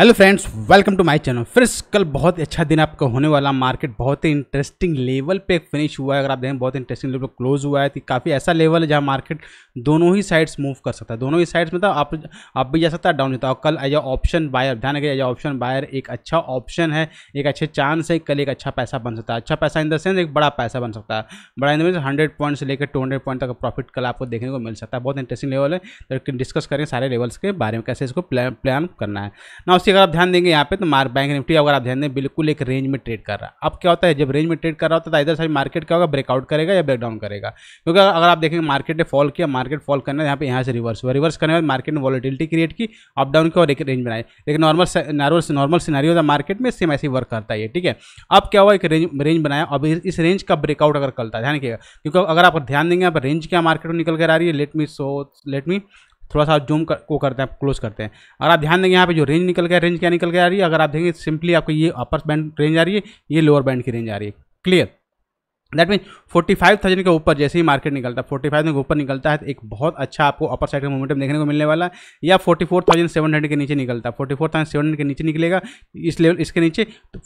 hello friends welcome to my channel फिर कल बहुत ही अच्छा दिन आपका होने वाला मार्केट बहुत ही इंटरेस्टिंग लेवल पे फिनिश हुआ है अगर आप देखें बहुत इंटरेस्टिंग लेवल क्लोज हुआ है तो काफ़ी ऐसा लेवल है जहां मार्केट दोनों ही साइड्स मूव कर सकता है दोनों ही साइड्स में तो आप आप भी जा सकता है डाउन जाता है कल एज ऑप्शन बायर ध्यान रखिए एज ऑप्शन बायर एक अच्छा ऑप्शन है एक अच्छे चांस है कल एक अच्छा पैसा बन सकता है अच्छा पैसा इन द सेंस एक बड़ा पैसा बन सकता है बड़ा in the mean hundred point से लेकर टू हंड्रेड पॉइंट तक प्रॉफिट कल आपको देखने को मिल सकता है बहुत इंटरेस्टिंग लेवल है तो डिस्कस करें सारे लेवल्स के बारे में कैसे इसको प्लान करना है ना निफ्टी अगर आप ध्यान देंगे यहाँ पे तो मार बैंक निफ्टी अगर आप ध्यान दें बिल्कुल एक रेंज में ट्रेड कर रहा है अब क्या होता है जब रेंज में ट्रेड कर रहा होता है तो इधर सारी मार्केट क्या होगा ब्रेकआउट करेगा या ब्रेकडाउन करेगा क्योंकि अगर आप देखेंगे मार्केट ने फॉल किया मार्केट फॉल करना यहाँ पे यहाँ से रिवर्स हुआ रिवर्स करने के बाद मार्केट ने वॉलिटिलिटी क्रिएट की अप डाउन की और एक रेंज बनाई लेकिन नॉर्मल नॉर्मल सिनारी होता है मार्केट में सेम ऐसे वर्क करता है ठीक है अब क्या हुआ एक रेंज रेंज बनाया अब इस रेंज का ब्रेकआउट अगर करता है ध्यान रखिएगा क्योंकि अगर आप ध्यान देंगे आप रेंज क्या मार्केट में निकल कर आ रही है let me so let me थोड़ा सा जूम कर, को करते हैं क्लोज करते हैं अगर आप ध्यान देंगे यहाँ पे जो रेंज निकल गया रेंज क्या निकल के आ रही है अगर आप देखेंगे सिंपली आपको ये अपर बैंड रेंज आ रही है ये लोअर बैंड की रेंज आ रही है clear that mean forty five thousand के ऊपर जैसे ही मार्केट निकलता है फोर्टी फाइव के ऊपर निकलता है तो एक बहुत अच्छा आपको अपर साइड का मोमेंटम देखने को मिलने वाला है या forty four thousand seven hundred के नीचे निकलता है forty four thousand seven hundred के नीचे निकलेगा इस लेवल इसके नीचे तो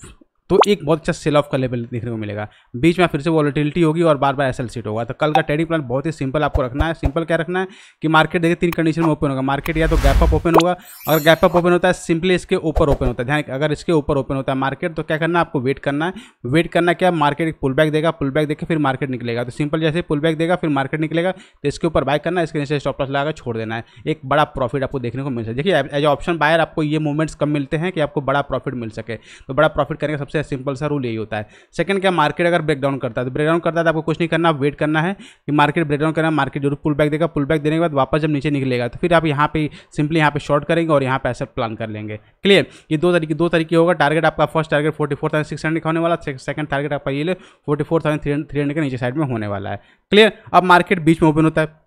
तो एक बहुत अच्छा सेल ऑफ का लेवल देखने को मिलेगा बीच में फिर से वॉलिटिलिटी होगी और बार बार एस सीट होगा तो कल का ट्रेडिंग प्लान बहुत ही सिंपल आपको रखना है सिंपल क्या रखना है कि मार्केट देखिए तीन कंडीशन में ओपन होगा मार्केट या तो गैप अप ओपन होगा अगर गैप अप ओपन होता है सिंपली इसके ऊपर ओपन होता है ध्यान अगर इसके ऊपर ओपन होता है मार्केट तो क्या करना है आपको वेट करना है वेट करना क्या मार्केट एक पुल बैक देगा पुल बैक देखे फिर मार्केट निकलेगा तो सिंपल जैसे पुल बैक देगा फिर मार्केट निकलेगा तो इसके ऊपर बाय करना है इसके नीचे स्टॉप लॉस लगाकर छोड़ देना है एक बड़ा प्रॉफिट आपको देखने को मिल सकता है देखिए एज ऑप्शन बायर आपको ये मूवमेंट्स कम मिलते हैं कि आपको बड़ा प्रॉफिट मिल सके तो बड़ा प्रॉफिट करने का सबसे है सिंपल सा रूल यही होता है सेकंड क्या मार्केट अगर ब्रेकडाउन करता है तो ब्रेकडाउन करता है तो आपको कुछ नहीं करना वेट करना है कि मार्केट ब्रेकडाउन करना मार्केट जरूर पुल बैक देगा पुल बैक देने के बाद वापस जब नीचे निकलेगा तो फिर आप यहाँ पर सिंपली यहाँ पर शॉर्ट करेंगे और यहाँ पर ऐसा प्लान कर लेंगे क्लियर ये दो तरीके दो तरीके होगा टारगेट आपका first target forty four thousand six hundred का होने वाला सेकंड टारगेट आपका ये ले forty four thousand three hundred के नीचे साइड में होने वाला है क्लियर अब मार्केट बीच में ओपन होता है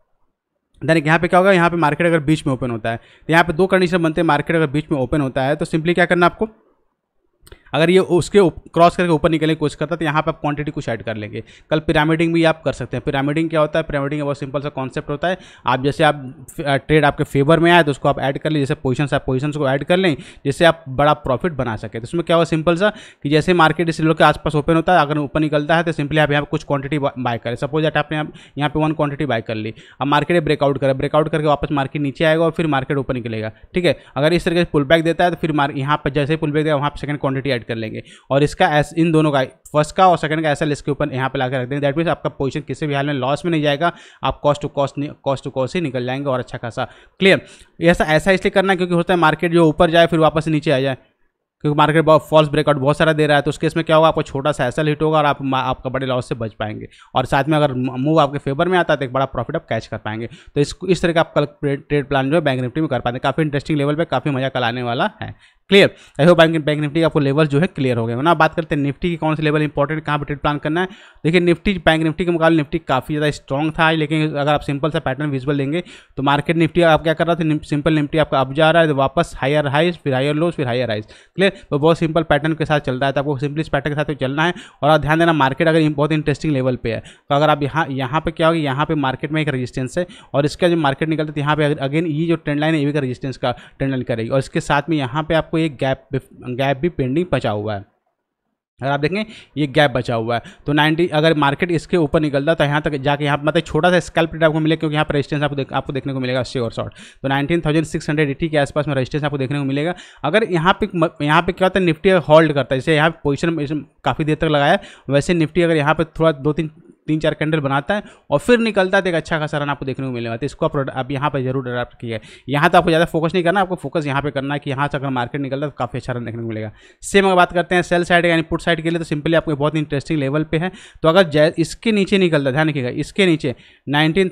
देन यहाँ पे क्या होगा यहाँ पे मार्केट अगर बीच में ओपन होता है तो यहाँ पे दो कंडीशन बनते हैं मार्केट अगर बीच में ओपन होता है तो सिंपली क्या करना आपको अगर ये उसके क्रॉस करके ऊपर निकलने की कोशिश करता है तो यहाँ पर आप क्वांटिटी कुछ ऐड कर लेंगे कल पिरामिडिंग भी आप कर सकते हैं पिरामिडिंग क्या होता है पिरामिडिंग बहुत सिंपल सा कॉन्सेप्ट होता है आप जैसे आप ट्रेड आपके फेवर में आए तो उसको आप ऐड कर लें जैसे पोजिशन आप पोजिशन को ऐड कर लें जिससे आप बड़ा प्रॉफिट बना सके तो उसमें क्या हुआ सिंपल सा कि जैसे मार्केट इस लोग के आसपास ओपन होता है अगर ऊपर निकलता है तो सिंपली आप यहाँ पर कुछ क्वांटिटी बाय करें सपोज दैट आपने यहाँ पे वन क्वांटिटी बाय कर ली अब मार्केट ब्रेकआउट करें ब्रेकआउट करके वापस मार्केट नीचे आएगा और फिर मार्केट ऊपर निकलेगा ठीक है अगर इस तरीके से पुल बैक देता है तो फिर यहाँ पर जैसे पुल बैक देगा वहाँ पर सेकंड क्वांटिटी सेलेक्ट कर लेंगे और इसका एस, इन दोनों का फर्स्ट का और सेकंड का एसएल इसके ऊपर यहाँ पे लाकर रख देंगे दैट मीन्स आपका पोजीशन किसी भी हाल में लॉस में नहीं जाएगा आप cost to cost cost to cost ही निकल जाएंगे और अच्छा खासा क्लियर ऐसा ऐसा इसलिए करना क्योंकि होता है मार्केट जो ऊपर जाए फिर वापस नीचे आ जाए क्योंकि मार्केट बहुत फॉल्स ब्रेकआउट बहुत सारा दे रहा है तो उस केस में क्या होगा आपको छोटा सा ऐसा हिट होगा और आप आपका बड़े लॉस से बच पाएंगे और साथ में अगर मूव आपके फेवर में आता है तो एक बड़ा प्रॉफिट आप कैच कर पाएंगे तो इस इस तरह का आप कल ट्रेड प्लान जो है बैंक निफ्टी में कर पाते हैं काफ़ी इंटरेस्टिंग लेवल पर काफ़ी मजा कल आने वाला है क्लियर आई हो बैंक बैंक निफ्टी का आपको लेवल जो है क्लियर हो गया ना बात करते हैं निफ्टी की कौन से लेवल इंपॉर्टेंट कहाँ पर ट्रेड प्लान करना है देखिए निफ्टी बैंक निफ्टी के मुकाबले निफ्टी काफ़ी ज़्यादा स्ट्रॉन्ग था लेकिन अगर आप सिंपल सा पैटर्न विजुअल लेंगे तो मार्केट निफ्टी आप क्या कर रहा था सिंपल निफ्टी आपका अब जा रहा है तो वापस हायर हाइज फिर हायर लोज फिर हायर हाइज क्लियर तो बहुत सिंपल पैटर्न के साथ चल रहा है तो आपको सिंपल इस पैटर्न के साथ तो चलना है और आप ध्यान देना मार्केट अगर बहुत इंटरेस्टिंग लेवल पर है तो अगर आप यहाँ यहाँ पर क्या होगी यहाँ पर मार्केट में एक रजिस्टेंस है और इसका जो मार्केट निकलता है तो यहाँ पर अगेन ये जो ट्रेंड लाइन है ये भी का रजिस्टेंस का ट्रेंड लाइन करेगी और इसके साथ में यहाँ पर आपको एक गैप गैप भी पेंडिंग पचा हुआ है अगर आप देखें ये गैप बचा हुआ है तो 90 अगर मार्केट इसके ऊपर निकलता तो यहाँ तक जाके यहाँ मतलब छोटा सा स्कैल्प रेट आपको मिलेगा क्योंकि यहाँ पर रेजिस्टेंस आपको देख, आपको देखने को मिलेगा अस्सी और शॉर्ट तो हंड्रेड एटी के आसपास में रेजिस्टेंस आपको देखने को मिलेगा अगर यहाँ पे यहाँ पे क्या होता है निफ्टी होल्ड करता है जैसे यहाँ पोजिशन काफ़ी देर तक लगाया वैसे निफ्टी अगर यहाँ पर थोड़ा दो तीन तीन चार कैंडल बनाता है और फिर निकलता है तो एक अच्छा खासा रन आपको देखने को मिलने वाला है तो इसको आप यहाँ पर जरूर अडाप्ट किया यहाँ तो आपको ज़्यादा फोकस नहीं करना आपको फोकस यहाँ पर करना है कि यहाँ से अगर मार्केट निकलता है तो काफ़ी अच्छा रन देखने को मिलेगा सेम अगर बात करते हैं सेल साइड यानी पुट साइड के लिए तो सिंपली आपको बहुत इंटरेस्टिंग लेवल पर है तो अगर इसके नीचे निकलता ध्यान रखिएगा इसके नीचे नाइनटीन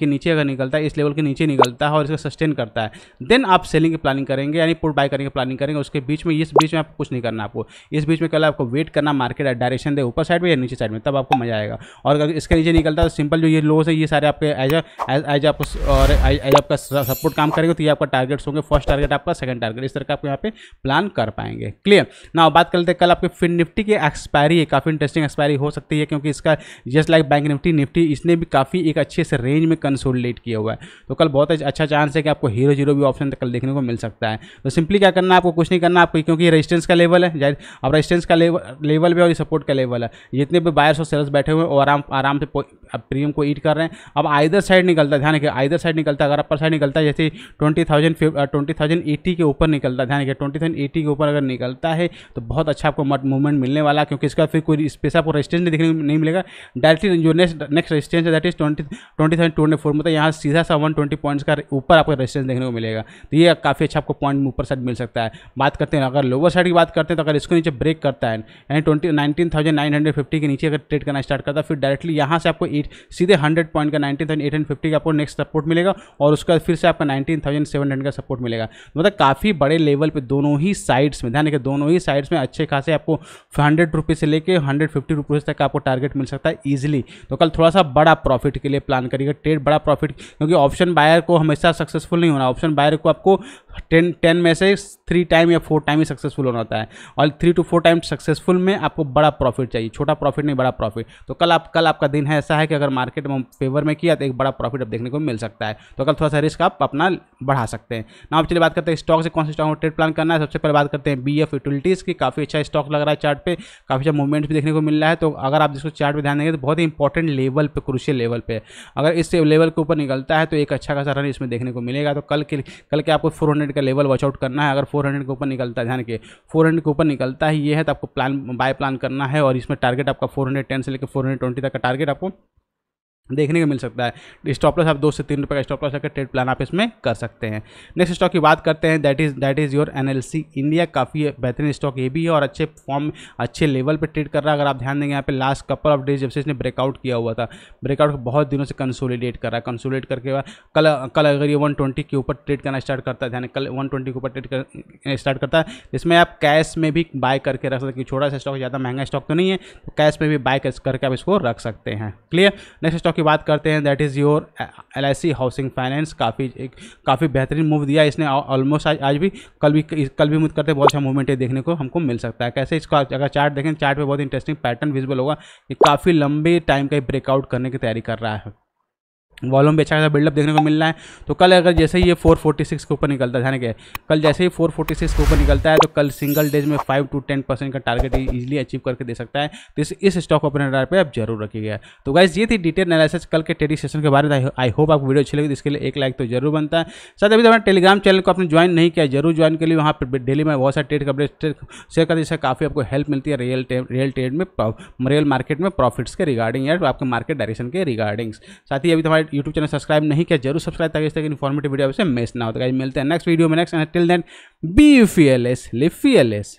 के नीचे अगर निकलता है इस लेवल के नीचे निकलता है और इसको सस्टेन करता है देन आप सेलिंग की प्लानिंग करेंगे यानी पुट बाय करने की प्लानिंग करेंगे उसके बीच में इस बीच में आपको कुछ नहीं करना आपको इस बीच में कल आपको वेट करना मार्केट डायरेक्शन दे ऊपर साइड में या नीचे साइड में तब आपको मजा जाएगा और अगर इसके नीचे निकलता है तो सिंपल जो ये लोस है ये सारे आपके एज एज आपको और एज आपका सपोर्ट काम करेगा तो ये आपका टारगेट्स होंगे फर्स्ट टारगेट आपका सेकंड टारगेट इस तरह का आप यहाँ पे प्लान कर पाएंगे क्लियर ना बात कर लेते हैं कल आपके फिन निफ्टी की एक्सपायरी है काफ़ी इंटरेस्टिंग एक्सपायरी हो सकती है क्योंकि इसका just like bank nifty nifty इसने भी काफ़ी एक अच्छे से रेंज में कंसोलिडेट किया हुआ है तो कल बहुत अच्छा चांस है कि आपको हीरो जीरो भी ऑप्शन कल देखने को मिल सकता है तो सिंपली क्या करना है आपको कुछ नहीं करना आपको क्योंकि रेजिस्टेंस का लेवल है अब रेजिस्टेंस का लेवल लेवल भी और सपोर्ट का लेवल है जितने भी बायर्स और सेल्स बैठे बैठे हुए और आराम आराम से अब प्रीमियम को ईट कर रहे हैं अब आइधर साइड निकलता है ध्यान रखिए आइधर साइड निकलता है अगर अपर साइड निकलता है जैसे twenty thousand twenty thousand eighty के ऊपर निकलता है ध्यान रखिए ट्वेंटी थाउजेंड एटी के ऊपर अगर निकलता है तो बहुत अच्छा आपको मूवमेंट मिलने वाला क्योंकि इसका फिर कोई स्पेस आपको रेजिस्टेंस नहीं देखने नहीं मिलेगा डायरेक्टली जो नेक्स्ट नेक्स्ट रेजिस्टेंस है that is twenty twenty thousand twenty four मतलब यहाँ सीधा सा वन ट्वेंटी पॉइंट्स का ऊपर आपको रेजिस्टेंस देखने को मिलेगा तो ये काफ़ी अच्छा आपको पॉइंट ऊपर साइड मिल सकता है बात करते हैं अगर लोअर साइड की बात करते हैं तो अगर इसको नीचे ब्रेक करता है यानी twenty nineteen thousand nine hundred fifty के नीचे अगर ट्रेड करना स्टार्ट स्टार्ट करता फिर डायरेक्टली यहाँ से आपको एट सीधे हंड्रेड पॉइंट का नाइनटीन थाउजेंड एट फिफ्टी का आपको नेक्स्ट सपोर्ट मिलेगा और उसके बाद फिर से आपका नाइनटीन थाउजेंड सेवन हंड्रेड का सपोर्ट मिलेगा मतलब काफ़ी बड़े लेवल पर दोनों ही साइड्स में ध्यान रखिए दोनों ही साइड्स में अच्छे खासे आपको हंड्रेड रुपीज़ से लेकर हंड्रेड फिफ्टी रुपीज़ तक आपको टारगेट मिल सकता है ईजिली तो कल थोड़ा सा बड़ा प्रॉफिट के लिए प्लान करिएगा ट्रेड बड़ा प्रॉफिट क्योंकि ऑप्शन बायर को हमेशा सक्सेसफुल नहीं होना ऑप्शन बायर को आपको टेन टेन में से थ्री टाइम या फोर टाइम ही सक्सेसफुल होना होता है और three two four time successful में आपको बड़ा प्रॉफिट चाहिए छोटा प्रॉफिट नहीं बड़ा प्रॉफिट तो कल आप कल आपका दिन है ऐसा है कि अगर मार्केट में फेवर में किया तो एक बड़ा प्रॉफिट आप देखने को मिल सकता है तो कल थोड़ा सा रिस्क आप अपना बढ़ा सकते हैं ना आप चलिए बात करते हैं स्टॉक से कौन से स्टॉक ट्रेड प्लान करना है सबसे पहले बात करते हैं बी एफ यूटिलिटीज़ की काफ़ी अच्छा स्टॉक लग रहा है चार्ट पे काफ़ी अच्छा मूवमेंट भी देखने को मिल रहा है तो अगर आप जिसको चार्ट पे ध्यान देंगे तो बहुत ही इंपॉर्टेंट लेवल पे क्रूशियल लेवल पे अगर इस लेवल के ऊपर निकलता है तो एक अच्छा खासा रन इसमें देखने को मिलेगा तो कल के कल के आपको फोर 400 का लेवल वॉचआउट करना है अगर 400 के ऊपर निकलता है ध्यान के 400 के ऊपर निकलता है ये है तो आपको प्लान बाय प्लान करना है और इसमें टारगेट आपका 410 से लेकर 420 तक का टारगेट आपको देखने को मिल सकता है स्टॉप लॉस आप दो से तीन रुपये का स्टॉप लॉस रखकर ट्रेड प्लान आप इसमें कर सकते हैं नेक्स्ट स्टॉक की बात करते हैं that is that is your NLC India काफ़ी बेहतरीन स्टॉक ये भी है और अच्छे फॉर्म अच्छे लेवल पर ट्रेड कर रहा है अगर आप ध्यान देंगे यहाँ पे लास्ट कपल ऑफ डेज जब से इसने ब्रेकआउट किया हुआ था ब्रेकआउट बहुत दिनों से कंसोलीडेट कर रहा है कंसोलीट करके बाद कल कल अगर ये वन ट्वेंटी के ऊपर ट्रेड करना स्टार्ट करता है ध्यान कल वन ट्वेंटी के ऊपर ट्रेड कर स्टार्ट करता है जिसमें आप कैश में भी बाय करके रख सकते हैं छोटा सा स्टॉक ज़्यादा महंगा स्टॉक तो नहीं है तो कैश में भी बाय करके आप इसको रख सकते हैं क्लियर नेक्स्ट स्टॉक की बात करते हैं that is your L housing finance काफ़ी एक काफ़ी बेहतरीन मूव दिया इसने ऑलमोस्ट आज आज भी कल भी कल भी मूव करते बहुत अच्छा मूवमेंट है देखने को हमको मिल सकता है कैसे इसका अगर चार्ट देखें चार्ट पे बहुत इंटरेस्टिंग पैटर्न विजिबल होगा कि काफ़ी लंबे टाइम का ब्रेकआउट करने की तैयारी कर रहा है वॉल्यूम भी अच्छा खासा बिल्डअप देखने को मिल रहा है तो कल अगर जैसे ही ये 446 के ऊपर निकलता है ध्यान के कल जैसे ही 446 के ऊपर निकलता है तो कल सिंगल डेज में 5 टू 10 परसेंट का टारगेट इजीली अचीव करके दे सकता है तो इस इस स्टॉक अपने रडार पे आप जरूर रखिएगा तो गाइज ये थी डिटेल एनालिसिस कल के ट्रेडिंग सेशन के बारे में आई होप आपको वीडियो अच्छी लगी तो इसके लिए एक लाइक तो जरूर बनता है साथ अभी तो हमारे टेलीग्राम चैनल को आपने ज्वाइन नहीं किया जरूर ज्वाइन कर लिए वहाँ पर डेली में बहुत सारे ट्रेड का अपडेट शेयर कर जिससे काफ़ी आपको हेल्प मिलती है रियल रियल ट्रेड में रियल मार्केट में प्रॉफिट्स के रिगार्डिंग या आपके मार्केट डायरेक्शन के रिगार्डिंग्स साथ ही अभी तुम्हारे तो हमारे यूट्यूब चैनल सब्सक्राइब नहीं किया जरूर सब्सक्राइब ताकि इस तरह की इन्फॉर्मेटिव वीडियो आपसे मिस ना हो तो मिलते हैं नेक्स्ट वीडियो में next and till then be फी एल एस लिव फी एल एस